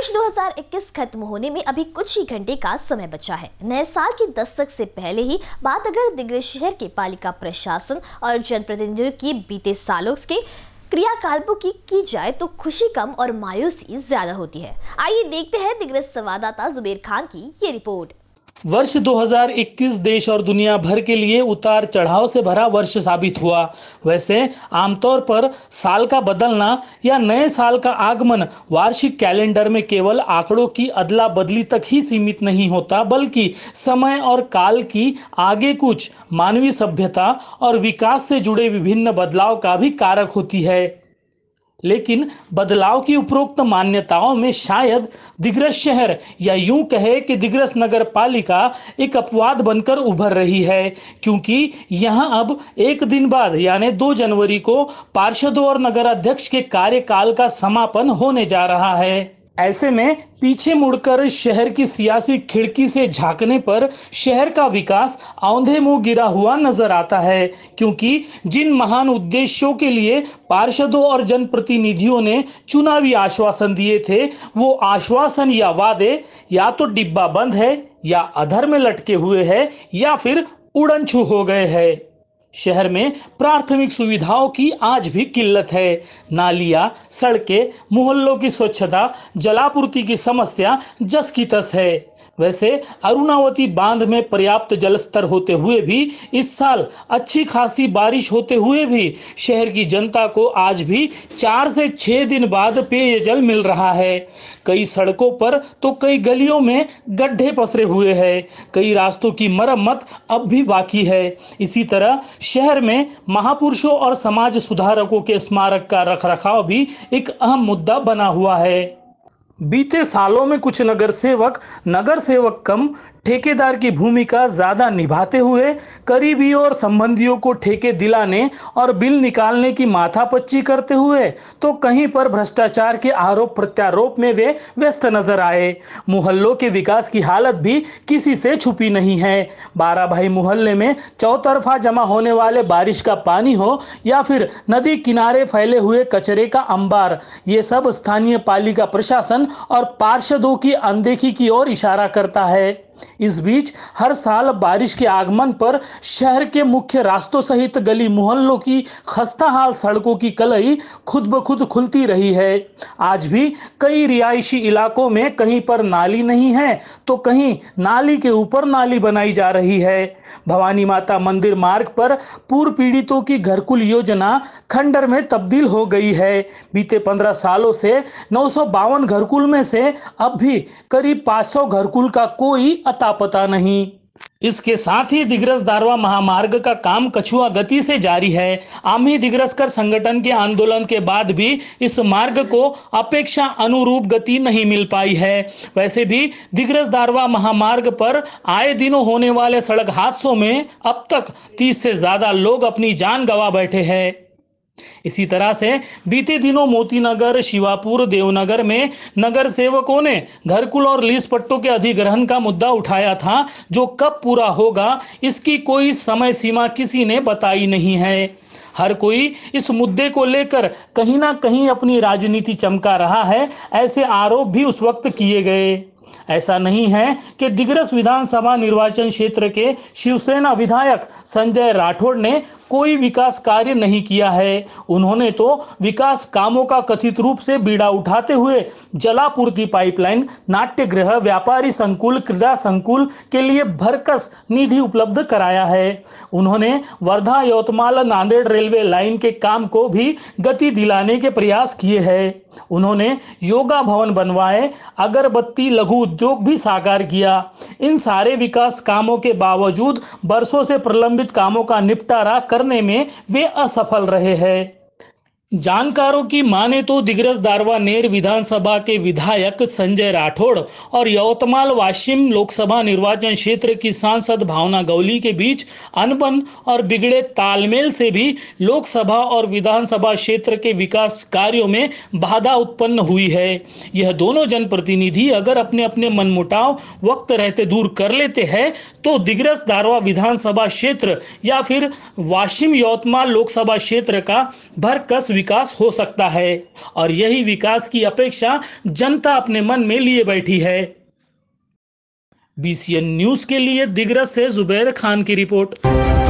वर्ष 2021 खत्म होने में अभी कुछ ही घंटे का समय बचा है नए साल के दस्तक से पहले ही बात अगर दिग्गज शहर के पालिका प्रशासन और जनप्रतिनिधियों की बीते सालों के क्रियाकल्पों की की जाए तो खुशी कम और मायूसी ज्यादा होती है आइए देखते हैं दिग्गज संवाददाता जुबेर खान की ये रिपोर्ट वर्ष 2021 देश और दुनिया भर के लिए उतार चढ़ाव से भरा वर्ष साबित हुआ वैसे आमतौर पर साल का बदलना या नए साल का आगमन वार्षिक कैलेंडर में केवल आंकड़ों की अदला बदली तक ही सीमित नहीं होता बल्कि समय और काल की आगे कुछ मानवीय सभ्यता और विकास से जुड़े विभिन्न बदलाव का भी कारक होती है लेकिन बदलाव की उपरोक्त मान्यताओं में शायद दिग्रस शहर या यूं कहे कि दिग्रस नगर पालिका एक अपवाद बनकर उभर रही है क्योंकि यहां अब एक दिन बाद यानी दो जनवरी को पार्षदों और नगर अध्यक्ष के कार्यकाल का समापन होने जा रहा है ऐसे में पीछे मुड़कर शहर की सियासी खिड़की से झांकने पर शहर का विकास औंधे मुंह गिरा हुआ नजर आता है क्योंकि जिन महान उद्देश्यों के लिए पार्षदों और जनप्रतिनिधियों ने चुनावी आश्वासन दिए थे वो आश्वासन या वादे या तो डिब्बा बंद है या अधर में लटके हुए है या फिर उड़न छू हो गए हैं शहर में प्राथमिक सुविधाओं की आज भी किल्लत है नालियां, सड़कें मोहल्लों की स्वच्छता जलापूर्ति की समस्या जस की तस है वैसे अरुणावती बांध में पर्याप्त जल स्तर होते हुए भी इस साल अच्छी खासी बारिश होते हुए भी शहर की जनता को आज भी चार से छह दिन बाद पेयजल मिल रहा है कई सड़कों पर तो कई गलियों में गड्ढे पसरे हुए हैं कई रास्तों की मरम्मत अब भी बाकी है इसी तरह शहर में महापुरुषों और समाज सुधारकों के स्मारक का रखरखाव भी एक अहम मुद्दा बना हुआ है बीते सालों में कुछ नगर सेवक नगर सेवक कम ठेकेदार की भूमिका ज़्यादा निभाते हुए करीबी और संबंधियों को ठेके दिलाने और बिल निकालने की माथापच्ची करते हुए तो कहीं पर भ्रष्टाचार के आरोप प्रत्यारोप में वे व्यस्त नजर आए मोहल्लों के विकास की हालत भी किसी से छुपी नहीं है बारह भाई मोहल्ले में चौतरफा जमा होने वाले बारिश का पानी हो या फिर नदी किनारे फैले हुए कचरे का अंबार ये सब स्थानीय पालिका प्रशासन और पार्षदों की अनदेखी की ओर इशारा करता है इस बीच हर साल बारिश के आगमन पर शहर के मुख्य रास्तों सहित गली मोहल्लों की खस्ता हाल सड़कों की कलई खुद ब खुद खुलती रही है आज भी कई रिहायशी इलाकों में कहीं पर नाली नहीं है तो कहीं नाली के ऊपर नाली बनाई जा रही है भवानी माता मंदिर मार्ग पर पूर्व पीड़ितों की घरकुल योजना खंडर में तब्दील हो गई है बीते पंद्रह सालों से नौ घरकुल में से अब भी करीब पाँच घरकुल का कोई अता पता नहीं इसके साथ ही दिग्रस दारवा महामार्ग का काम कछुआ गति से जारी है आमी दिग्रस कर संगठन के आंदोलन के बाद भी इस मार्ग को अपेक्षा अनुरूप गति नहीं मिल पाई है वैसे भी दिग्रस दारवा महामार्ग पर आए दिनों होने वाले सड़क हादसों में अब तक 30 से ज्यादा लोग अपनी जान गवा बैठे हैं इसी तरह से बीते दिनों मोतीनगर शिवापुर देवनगर में नगर सेवकों ने घरकुल और लीज पट्टों के अधिग्रहण का मुद्दा उठाया था जो कब पूरा होगा इसकी कोई समय सीमा किसी ने बताई नहीं है हर कोई इस मुद्दे को लेकर कहीं ना कहीं अपनी राजनीति चमका रहा है ऐसे आरोप भी उस वक्त किए गए ऐसा नहीं है कि दिग्रस विधानसभा निर्वाचन क्षेत्र के शिवसेना विधायक संजय राठौड़ ने कोई विकास कार्य नहीं किया है उन्होंने तो विकास कामों का कथित रूप से बीड़ा उठाते हुए जलापूर्ति पाइपलाइन नाट्य गृह व्यापारी संकुल क्रीड़ा संकुल के लिए भरकस निधि उपलब्ध कराया है उन्होंने वर्धा यवतमाल नांदेड़ रेलवे लाइन के काम को भी गति दिलाने के प्रयास किए हैं उन्होंने योगा भवन बनवाए अगरबत्ती लघु उद्योग भी साकार किया इन सारे विकास कामों के बावजूद बरसों से प्रलंबित कामों का निपटारा करने में वे असफल रहे हैं जानकारों की माने तो दिग्रस दारवा नेर विधानसभा के विधायक संजय राठौड़ और यवतमाल वाशिम लोकसभा निर्वाचन क्षेत्र की सांसद भावना गौली के बीच अनबन और बिगड़े तालमेल से भी लोकसभा और विधानसभा क्षेत्र के विकास कार्यों में बाधा उत्पन्न हुई है यह दोनों जनप्रतिनिधि अगर अपने अपने मनमुटाव वक्त रहते दूर कर लेते हैं तो दिग्रस दारवा विधानसभा क्षेत्र या फिर वाशिम यवतमाल लोकसभा क्षेत्र का भरकस विकास हो सकता है और यही विकास की अपेक्षा जनता अपने मन में लिए बैठी है बीसीएन न्यूज के लिए दिग्रस से जुबैर खान की रिपोर्ट